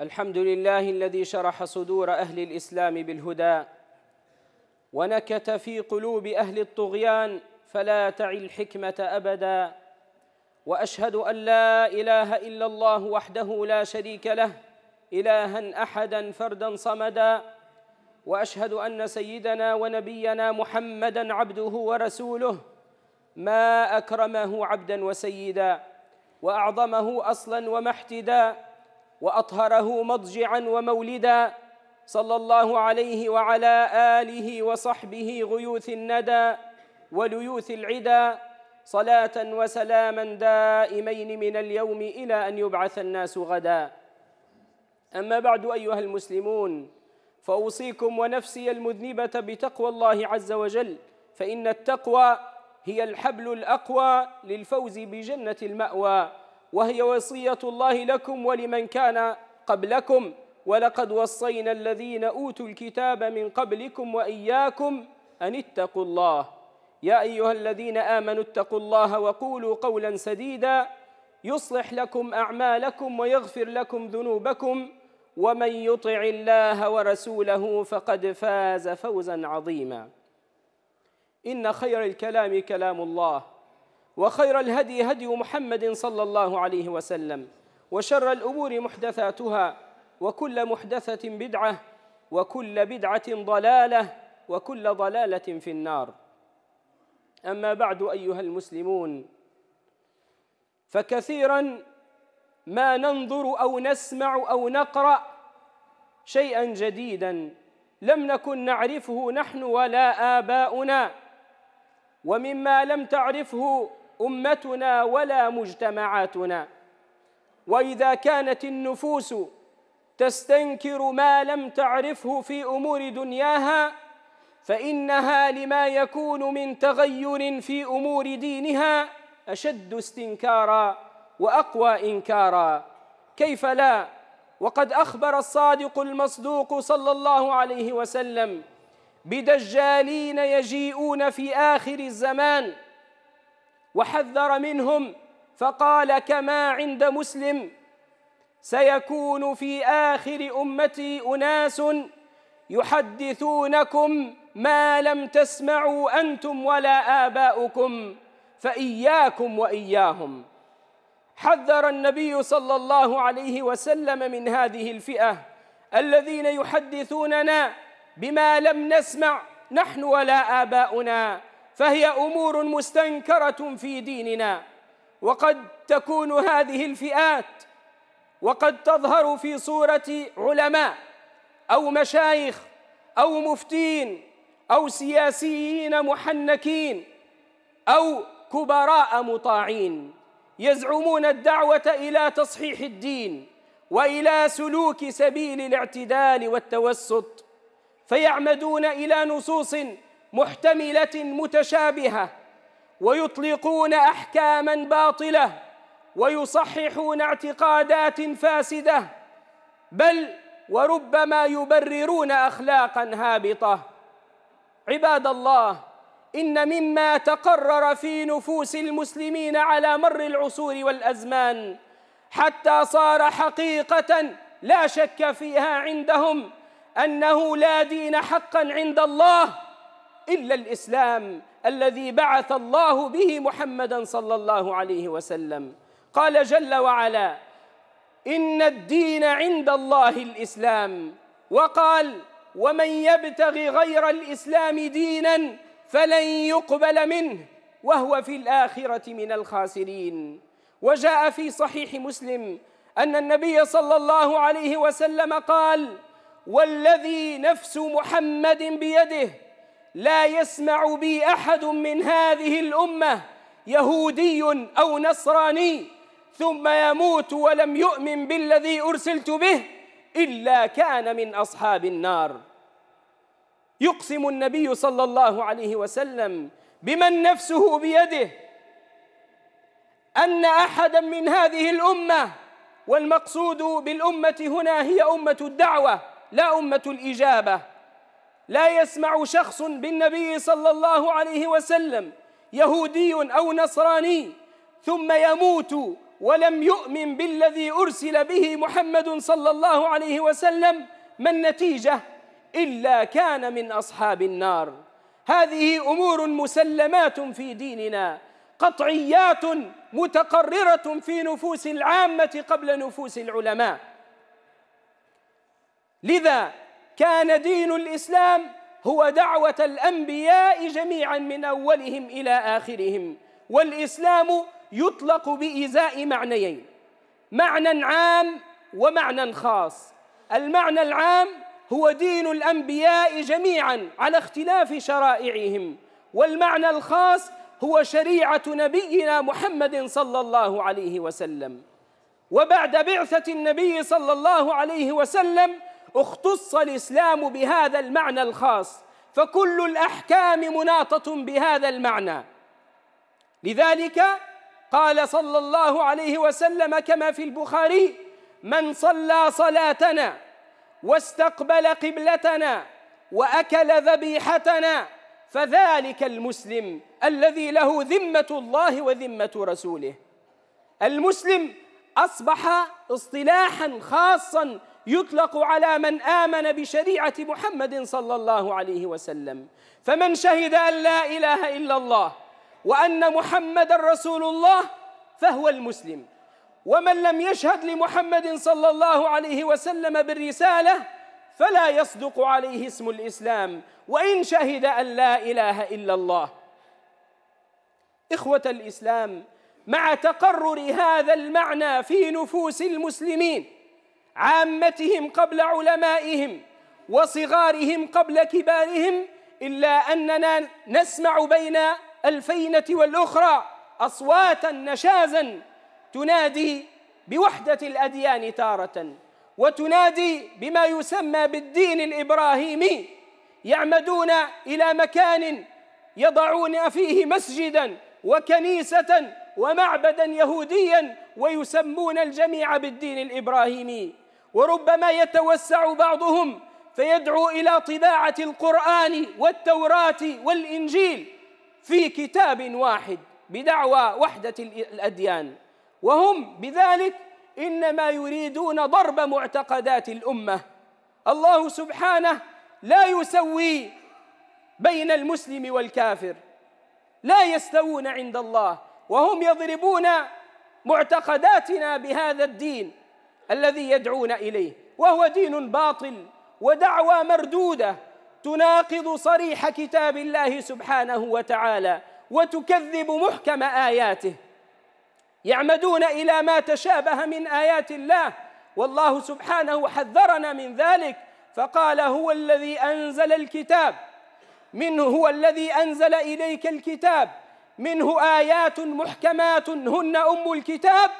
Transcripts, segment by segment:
الحمد لله الذي شرح صدور أهل الإسلام بالهدى ونكت في قلوب أهل الطغيان فلا تعي الحكمة أبدا وأشهد أن لا إله إلا الله وحده لا شريك له إلها أحدا فردا صمدا وأشهد أن سيدنا ونبينا محمدا عبده ورسوله ما أكرمه عبدا وسيدا وأعظمه أصلا وما واطهره مضجعا ومولدا صلى الله عليه وعلى اله وصحبه غيوث الندى وليوث العدا صلاه وسلاما دائمين من اليوم الى ان يبعث الناس غدا اما بعد ايها المسلمون فاوصيكم ونفسي المذنبه بتقوى الله عز وجل فان التقوى هي الحبل الاقوى للفوز بجنه الماوى وهي وصية الله لكم ولمن كان قبلكم ولقد وصينا الذين أوتوا الكتاب من قبلكم وإياكم أن اتقوا الله يا أيها الذين آمنوا اتقوا الله وقولوا قولا سديدا يصلح لكم أعمالكم ويغفر لكم ذنوبكم ومن يطع الله ورسوله فقد فاز فوزا عظيما إن خير الكلام كلام الله وخير الهدي هدي محمد صلى الله عليه وسلم وشر الأمور محدثاتها وكل محدثة بدعة وكل بدعة ضلالة وكل ضلالة في النار أما بعد أيها المسلمون فكثيرا ما ننظر أو نسمع أو نقرأ شيئا جديدا لم نكن نعرفه نحن ولا آباؤنا ومما لم تعرفه امتنا ولا مجتمعاتنا واذا كانت النفوس تستنكر ما لم تعرفه في امور دنياها فانها لما يكون من تغير في امور دينها اشد استنكارا واقوى انكارا كيف لا وقد اخبر الصادق المصدوق صلى الله عليه وسلم بدجالين يجيئون في اخر الزمان وحذر منهم فقال كما عند مسلم سيكون في آخر أمتي أناس يحدثونكم ما لم تسمعوا أنتم ولا آباؤكم فإياكم وإياهم حذر النبي صلى الله عليه وسلم من هذه الفئة الذين يحدثوننا بما لم نسمع نحن ولا آباؤنا فهي امور مستنكره في ديننا وقد تكون هذه الفئات وقد تظهر في صوره علماء او مشايخ او مفتين او سياسيين محنكين او كبراء مطاعين يزعمون الدعوه الى تصحيح الدين والى سلوك سبيل الاعتدال والتوسط فيعمدون الى نصوص محتمله متشابهه ويطلقون احكاما باطله ويصححون اعتقادات فاسده بل وربما يبررون اخلاقا هابطه عباد الله ان مما تقرر في نفوس المسلمين على مر العصور والازمان حتى صار حقيقه لا شك فيها عندهم انه لا دين حقا عند الله الا الاسلام الذي بعث الله به محمدا صلى الله عليه وسلم قال جل وعلا ان الدين عند الله الاسلام وقال ومن يبتغي غير الاسلام دينا فلن يقبل منه وهو في الاخره من الخاسرين وجاء في صحيح مسلم ان النبي صلى الله عليه وسلم قال والذي نفس محمد بيده لا يسمع بي احد من هذه الامه يهودي او نصراني ثم يموت ولم يؤمن بالذي ارسلت به الا كان من اصحاب النار يقسم النبي صلى الله عليه وسلم بمن نفسه بيده ان احدا من هذه الامه والمقصود بالامه هنا هي امه الدعوه لا امه الاجابه لا يسمع شخص بالنبي صلى الله عليه وسلم يهودي أو نصراني ثم يموت ولم يؤمن بالذي أرسل به محمد صلى الله عليه وسلم ما النتيجة إلا كان من أصحاب النار هذه أمور مسلمات في ديننا قطعيات متقررة في نفوس العامة قبل نفوس العلماء لذا كان دين الاسلام هو دعوه الانبياء جميعا من اولهم الى اخرهم والاسلام يطلق بازاء معنيين معنى عام ومعنى خاص المعنى العام هو دين الانبياء جميعا على اختلاف شرائعهم والمعنى الخاص هو شريعه نبينا محمد صلى الله عليه وسلم وبعد بعثه النبي صلى الله عليه وسلم اختص الإسلام بهذا المعنى الخاص فكل الأحكام مناطة بهذا المعنى لذلك قال صلى الله عليه وسلم كما في البخاري من صلى صلاتنا واستقبل قبلتنا واكل ذبيحتنا فذلك المسلم الذي له ذمه الله وذمه رسوله المسلم اصبح اصطلاحا خاصا يطلق على من آمن بشريعة محمد صلى الله عليه وسلم فمن شهد أن لا إله إلا الله وأن محمد رسول الله فهو المسلم ومن لم يشهد لمحمد صلى الله عليه وسلم بالرسالة فلا يصدق عليه اسم الإسلام وإن شهد أن لا إله إلا الله إخوة الإسلام مع تقرر هذا المعنى في نفوس المسلمين عامتهم قبل علمائهم وصغارهم قبل كبارهم إلا أننا نسمع بين الفينة والأخرى أصواتا نشازا تنادي بوحدة الأديان تارة وتنادي بما يسمى بالدين الإبراهيمي يعمدون إلى مكان يضعون فيه مسجدا وكنيسة ومعبدا يهوديا ويسمون الجميع بالدين الإبراهيمي وربما يتوسع بعضهم فيدعو الى طباعه القران والتوراه والانجيل في كتاب واحد بدعوى وحده الاديان وهم بذلك انما يريدون ضرب معتقدات الامه الله سبحانه لا يسوي بين المسلم والكافر لا يستوون عند الله وهم يضربون معتقداتنا بهذا الدين الذي يدعون اليه وهو دين باطل ودعوى مردوده تناقض صريح كتاب الله سبحانه وتعالى وتكذب محكم اياته يعمدون الى ما تشابه من ايات الله والله سبحانه حذرنا من ذلك فقال هو الذي انزل الكتاب منه هو الذي انزل اليك الكتاب منه ايات محكمات هن ام الكتاب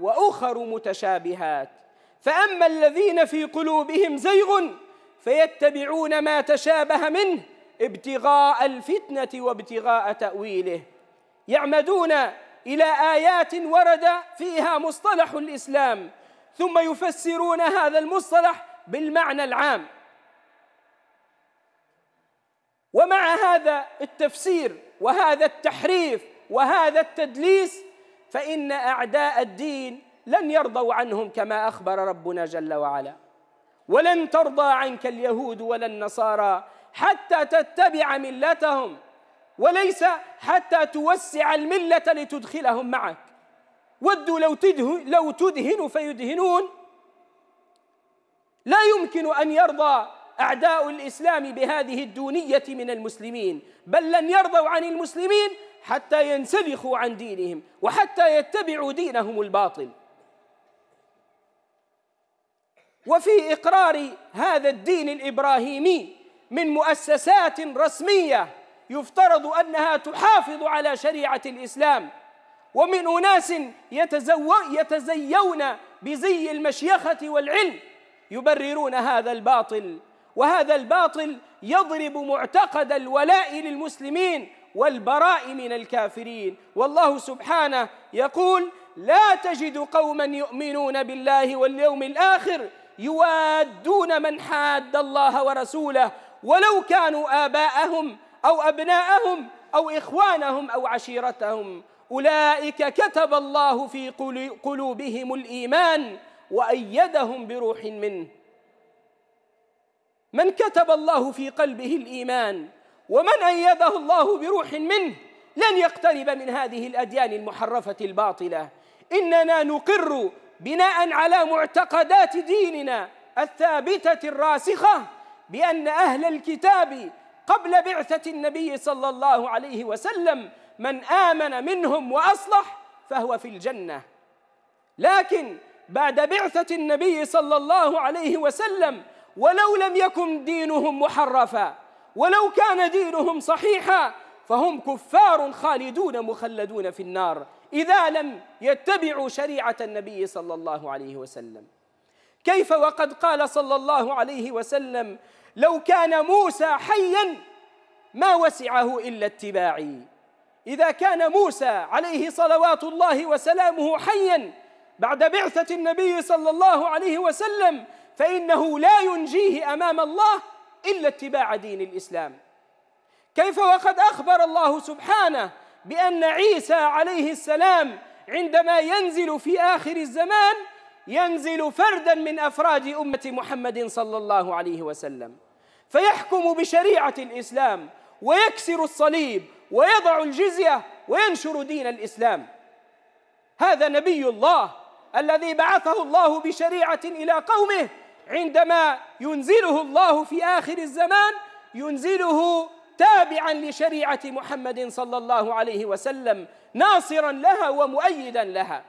واخر متشابهات فاما الذين في قلوبهم زيغ فيتبعون ما تشابه منه ابتغاء الفتنه وابتغاء تاويله يعمدون الى ايات ورد فيها مصطلح الاسلام ثم يفسرون هذا المصطلح بالمعنى العام ومع هذا التفسير وهذا التحريف وهذا التدليس فإن أعداء الدين لن يرضوا عنهم كما أخبر ربنا جل وعلا ولن ترضى عنك اليهود ولا النصارى حتى تتبع ملتهم وليس حتى توسع الملة لتدخلهم معك ودوا لو تدهن, لو تدهن فيدهنون لا يمكن أن يرضى أعداء الإسلام بهذه الدونية من المسلمين بل لن يرضوا عن المسلمين حتى ينسلخوا عن دينهم وحتى يتبعوا دينهم الباطل وفي اقرار هذا الدين الابراهيمي من مؤسسات رسميه يفترض انها تحافظ على شريعه الاسلام ومن اناس يتزيون بزي المشيخه والعلم يبررون هذا الباطل وهذا الباطل يضرب معتقد الولاء للمسلمين والبراء من الكافرين والله سبحانه يقول لا تجد قوما يؤمنون بالله واليوم الآخر يوادون من حاد الله ورسوله ولو كانوا آباءهم أو أبناءهم أو إخوانهم أو عشيرتهم أولئك كتب الله في قلوبهم الإيمان وأيدهم بروح منه من كتب الله في قلبه الإيمان ومن أيده الله بروح منه لن يقترب من هذه الأديان المحرفة الباطلة إننا نقر بناء على معتقدات ديننا الثابتة الراسخة بأن أهل الكتاب قبل بعثة النبي صلى الله عليه وسلم من آمن منهم وأصلح فهو في الجنة لكن بعد بعثة النبي صلى الله عليه وسلم ولو لم يكن دينهم محرفاً ولو كان دينهم صحيحا فهم كفار خالدون مخلدون في النار إذا لم يتبعوا شريعة النبي صلى الله عليه وسلم كيف وقد قال صلى الله عليه وسلم لو كان موسى حيا ما وسعه إلا اتباعي إذا كان موسى عليه صلوات الله وسلامه حيا بعد بعثة النبي صلى الله عليه وسلم فإنه لا ينجيه أمام الله إلا اتباع دين الإسلام كيف وقد أخبر الله سبحانه بأن عيسى عليه السلام عندما ينزل في آخر الزمان ينزل فردا من أفراد أمة محمد صلى الله عليه وسلم فيحكم بشريعة الإسلام ويكسر الصليب ويضع الجزية وينشر دين الإسلام هذا نبي الله الذي بعثه الله بشريعة إلى قومه عندما ينزله الله في آخر الزمان ينزله تابعا لشريعة محمد صلى الله عليه وسلم ناصرا لها ومؤيدا لها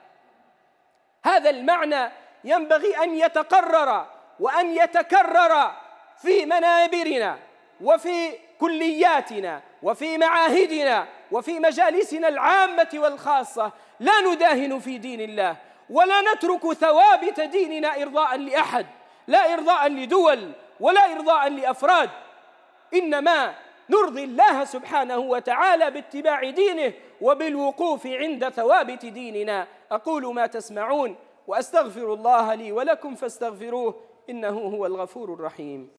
هذا المعنى ينبغي أن يتقرر وأن يتكرر في منابرنا وفي كلياتنا وفي معاهدنا وفي مجالسنا العامة والخاصة لا نداهن في دين الله ولا نترك ثوابت ديننا إرضاء لأحد لا إرضاء لدول ولا إرضاء لأفراد إنما نرضي الله سبحانه وتعالى باتباع دينه وبالوقوف عند ثوابت ديننا أقول ما تسمعون وأستغفر الله لي ولكم فاستغفروه إنه هو الغفور الرحيم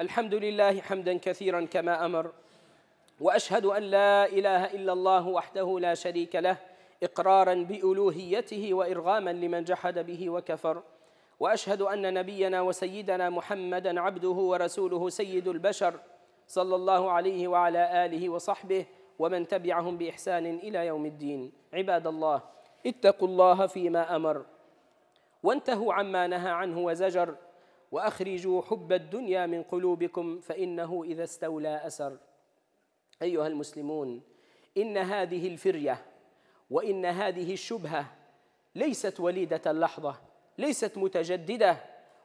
الحمد لله حمدا كثيرا كما امر واشهد ان لا اله الا الله وحده لا شريك له اقرارا بالوهيته وارغاما لمن جحد به وكفر واشهد ان نبينا وسيدنا محمدا عبده ورسوله سيد البشر صلى الله عليه وعلى اله وصحبه ومن تبعهم باحسان الى يوم الدين عباد الله اتقوا الله فيما امر وانتهوا عما نهى عنه وزجر واخرجوا حب الدنيا من قلوبكم فانه اذا استولى اسر ايها المسلمون ان هذه الفريه وان هذه الشبهه ليست وليده اللحظه ليست متجدده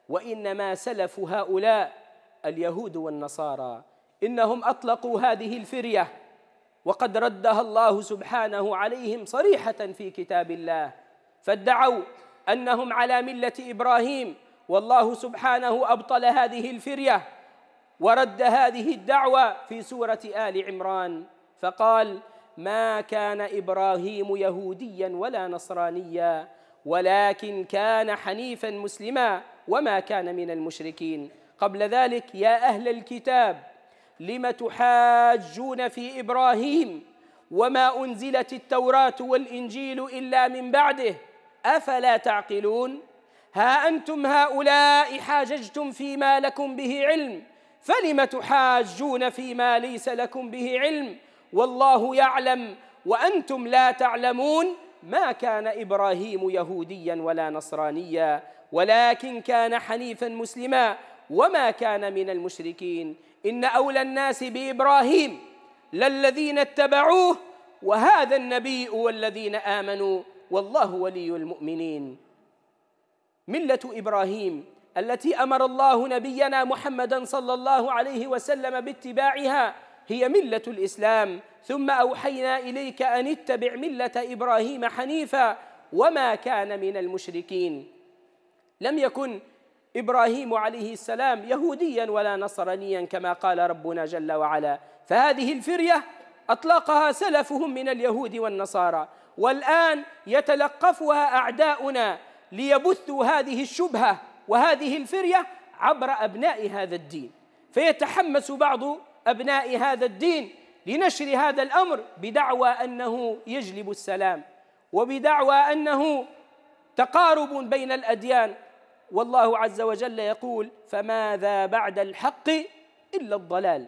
وانما سلف هؤلاء اليهود والنصارى انهم اطلقوا هذه الفريه وقد ردها الله سبحانه عليهم صريحه في كتاب الله فادعوا انهم على مله ابراهيم والله سبحانه أبطل هذه الفرية ورد هذه الدعوة في سورة آل عمران فقال ما كان إبراهيم يهوديا ولا نصرانيا ولكن كان حنيفا مسلما وما كان من المشركين قبل ذلك يا أهل الكتاب لم تحاجون في إبراهيم وما أنزلت التوراة والإنجيل إلا من بعده أفلا تعقلون ها أنتم هؤلاء حاججتم فيما لكم به علم فلم تحاجون فيما ليس لكم به علم والله يعلم وأنتم لا تعلمون ما كان إبراهيم يهوديا ولا نصرانيا ولكن كان حنيفا مسلما وما كان من المشركين إن أولى الناس بإبراهيم للذين اتبعوه وهذا النبي والذين آمنوا والله ولي المؤمنين مله ابراهيم التي امر الله نبينا محمدا صلى الله عليه وسلم باتباعها هي مله الاسلام ثم اوحينا اليك ان اتبع مله ابراهيم حنيفا وما كان من المشركين لم يكن ابراهيم عليه السلام يهوديا ولا نصرانيا كما قال ربنا جل وعلا فهذه الفريه اطلقها سلفهم من اليهود والنصارى والان يتلقفها اعداؤنا ليبثوا هذه الشبهة وهذه الفرية عبر أبناء هذا الدين فيتحمس بعض أبناء هذا الدين لنشر هذا الأمر بدعوى أنه يجلب السلام وبدعوى أنه تقارب بين الأديان والله عز وجل يقول فماذا بعد الحق إلا الضلال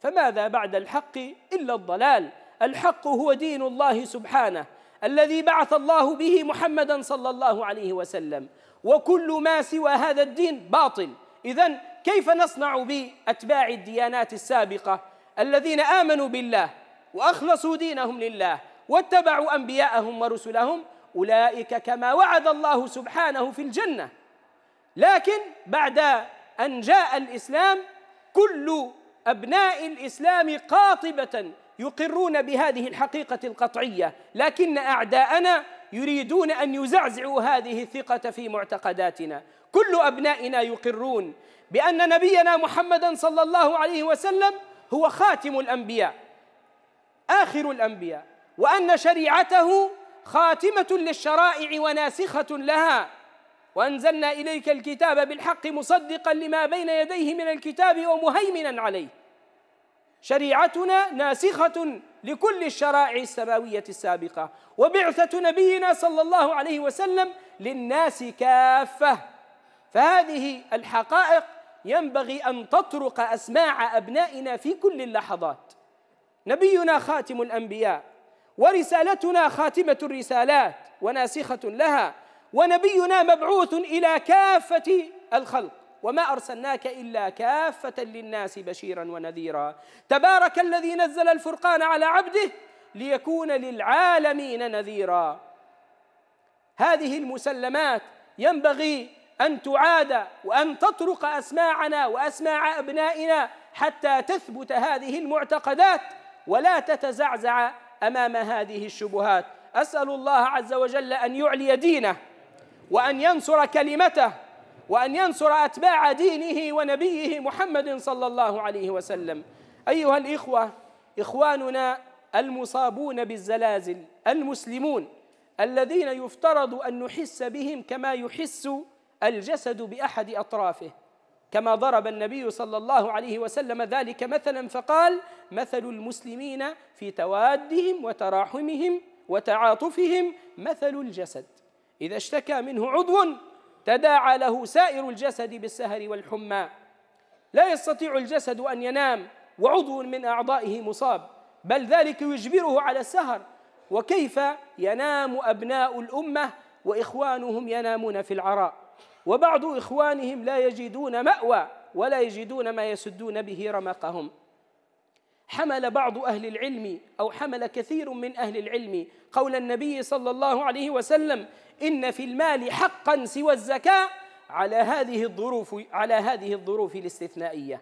فماذا بعد الحق إلا الضلال الحق هو دين الله سبحانه الذي بعث الله به محمدا صلى الله عليه وسلم وكل ما سوى هذا الدين باطل إذا كيف نصنع بأتباع الديانات السابقة الذين آمنوا بالله وأخلصوا دينهم لله واتبعوا أنبياءهم ورسلهم أولئك كما وعد الله سبحانه في الجنة لكن بعد أن جاء الإسلام كل أبناء الإسلام قاطبة يقرون بهذه الحقيقة القطعية لكن أعداءنا يريدون أن يزعزعوا هذه الثقة في معتقداتنا كل أبنائنا يقرون بأن نبينا محمدا صلى الله عليه وسلم هو خاتم الأنبياء آخر الأنبياء وأن شريعته خاتمة للشرائع وناسخة لها وأنزلنا إليك الكتاب بالحق مصدقا لما بين يديه من الكتاب ومهيمنا عليه شريعتنا ناسخة لكل الشرائع السماوية السابقة وبعثة نبينا صلى الله عليه وسلم للناس كافة فهذه الحقائق ينبغي أن تطرق أسماع أبنائنا في كل اللحظات نبينا خاتم الأنبياء ورسالتنا خاتمة الرسالات وناسخة لها ونبينا مبعوث إلى كافة الخلق وما أرسلناك إلا كافة للناس بشيرا ونذيرا تبارك الذي نزل الفرقان على عبده ليكون للعالمين نذيرا هذه المسلمات ينبغي أن تعاد وأن تطرق أسماعنا وأسماع أبنائنا حتى تثبت هذه المعتقدات ولا تتزعزع امام هذه الشبهات اسال الله عز وجل ان يعلي دينه وان ينصر كلمته وأن ينصر أتباع دينه ونبيه محمد صلى الله عليه وسلم أيها الإخوة إخواننا المصابون بالزلازل المسلمون الذين يفترض أن نحس بهم كما يحس الجسد بأحد أطرافه كما ضرب النبي صلى الله عليه وسلم ذلك مثلا فقال مثل المسلمين في توادهم وتراحمهم وتعاطفهم مثل الجسد إذا اشتكى منه عضو تداعى له سائر الجسد بالسهر والحمى لا يستطيع الجسد أن ينام وعضو من أعضائه مصاب بل ذلك يجبره على السهر وكيف ينام أبناء الأمة وإخوانهم ينامون في العراء وبعض إخوانهم لا يجدون مأوى ولا يجدون ما يسدون به رمقهم حمل بعض أهل العلم أو حمل كثير من أهل العلم قول النبي صلى الله عليه وسلم إن في المال حقا سوى الزكاة على هذه الظروف على هذه الظروف الاستثنائية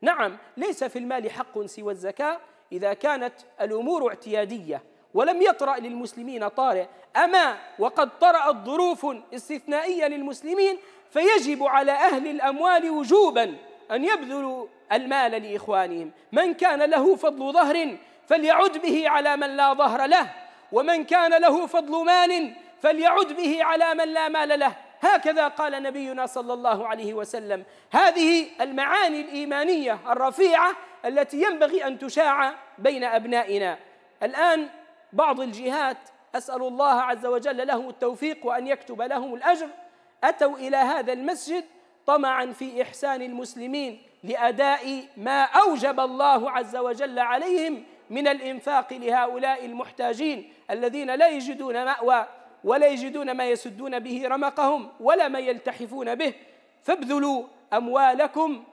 نعم ليس في المال حق سوى الزكاة إذا كانت الأمور اعتيادية ولم يطرأ للمسلمين طارئ أما وقد طرأت ظروف استثنائية للمسلمين فيجب على أهل الأموال وجوبا أن يبذلوا المال لإخوانهم من كان له فضل ظهر فليعد به على من لا ظهر له ومن كان له فضل مال فليعد به على من لا مال له هكذا قال نبينا صلى الله عليه وسلم هذه المعاني الإيمانية الرفيعة التي ينبغي أن تشاع بين أبنائنا الآن بعض الجهات أسأل الله عز وجل لهم التوفيق وأن يكتب لهم الأجر أتوا إلى هذا المسجد طمعا في إحسان المسلمين لأداء ما أوجب الله عز وجل عليهم من الإنفاق لهؤلاء المحتاجين الذين لا يجدون مأوى ولا يجدون ما يسدون به رمقهم ولا ما يلتحفون به فابذلوا أموالكم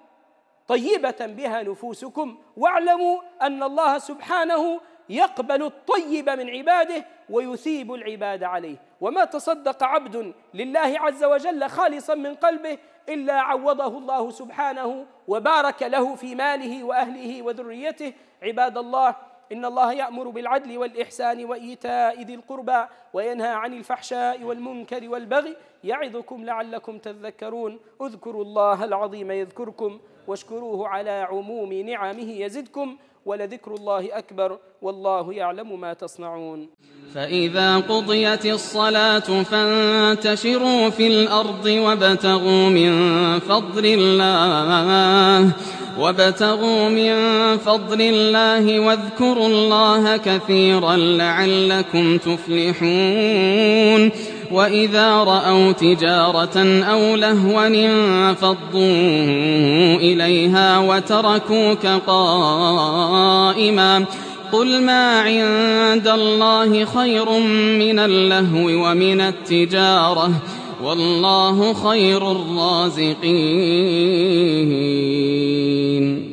طيبة بها نفوسكم واعلموا أن الله سبحانه يقبل الطيب من عباده ويثيب العباد عليه وما تصدق عبد لله عز وجل خالصا من قلبه الا عوضه الله سبحانه وبارك له في ماله واهله وذريته عباد الله ان الله يامر بالعدل والاحسان وايتاء ذي القربى وينهى عن الفحشاء والمنكر والبغي يعظكم لعلكم تذكرون اذكروا الله العظيم يذكركم واشكروه على عموم نعمه يزدكم ولذكر الله أكبر والله يعلم ما تصنعون فإذا قضيت الصلاة فانتشروا في الأرض وابتغوا من فضل الله وابتغوا من فضل الله واذكروا الله كثيرا لعلكم تفلحون وإذا رأوا تجارة أو لهوا انفضوا إليها وتركوك قائما قل ما عند الله خير من اللهو ومن التجارة والله خير الرازقين